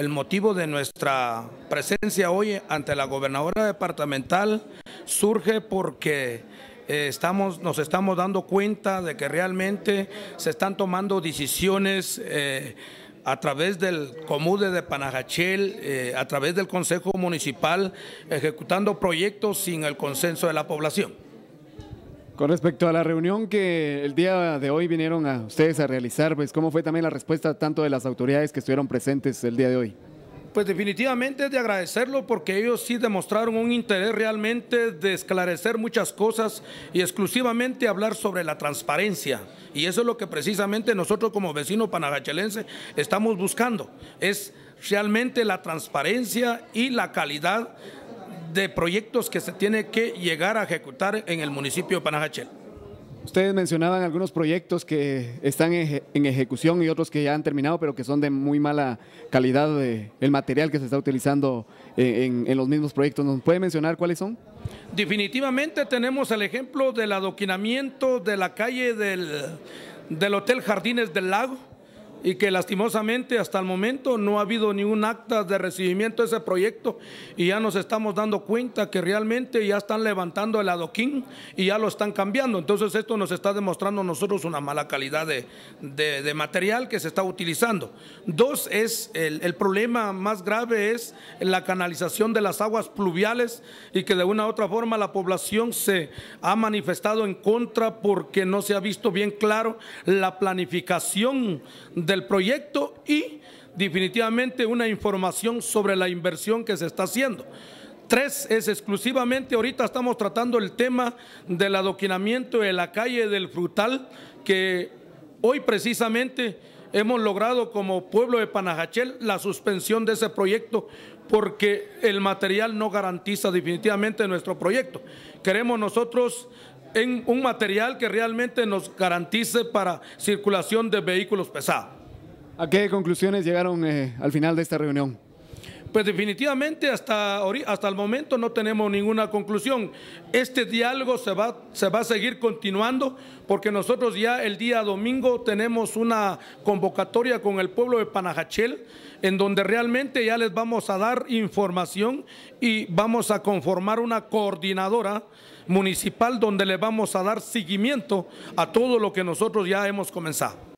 El motivo de nuestra presencia hoy ante la gobernadora departamental surge porque eh, estamos, nos estamos dando cuenta de que realmente se están tomando decisiones eh, a través del Comude de Panajachel, eh, a través del Consejo Municipal, ejecutando proyectos sin el consenso de la población. Con respecto a la reunión que el día de hoy vinieron a ustedes a realizar, pues cómo fue también la respuesta tanto de las autoridades que estuvieron presentes el día de hoy. Pues definitivamente es de agradecerlo porque ellos sí demostraron un interés realmente de esclarecer muchas cosas y exclusivamente hablar sobre la transparencia. Y eso es lo que precisamente nosotros como vecino panagachelense estamos buscando, es realmente la transparencia y la calidad de proyectos que se tiene que llegar a ejecutar en el municipio de Panajachel. Ustedes mencionaban algunos proyectos que están en ejecución y otros que ya han terminado, pero que son de muy mala calidad de, el material que se está utilizando eh, en, los mismos proyectos. ¿Nos puede mencionar cuáles son? Definitivamente tenemos el ejemplo del adoquinamiento de la calle del Hotel Jardines del Lago y que lastimosamente hasta el momento no ha habido ningún acta de recibimiento de ese proyecto y ya nos estamos dando cuenta que realmente ya están levantando el adoquín y ya lo están cambiando. Entonces esto nos está demostrando nosotros una mala calidad de, material que se está utilizando. Dos es el, problema más grave es la canalización de las aguas pluviales y que de una u otra forma la población se ha manifestado en contra porque no se ha visto bien claro la planificación del proyecto y definitivamente una información sobre la inversión que se está haciendo. Tres es exclusivamente, ahorita estamos tratando el tema del adoquinamiento de la calle del Frutal, que hoy precisamente hemos logrado como pueblo de Panajachel la suspensión de ese proyecto porque el material no garantiza definitivamente nuestro proyecto. Queremos nosotros en un material que realmente nos garantice para circulación de vehículos pesados. ¿A qué conclusiones llegaron eh, al final de esta reunión? Pues definitivamente hasta, hasta el momento no tenemos ninguna conclusión. Este diálogo se va, se va a seguir continuando porque nosotros ya el día domingo tenemos una convocatoria con el pueblo de Panajachel en donde realmente ya les vamos a dar información y vamos a conformar una coordinadora municipal donde le vamos a dar seguimiento a todo lo que nosotros ya hemos comenzado.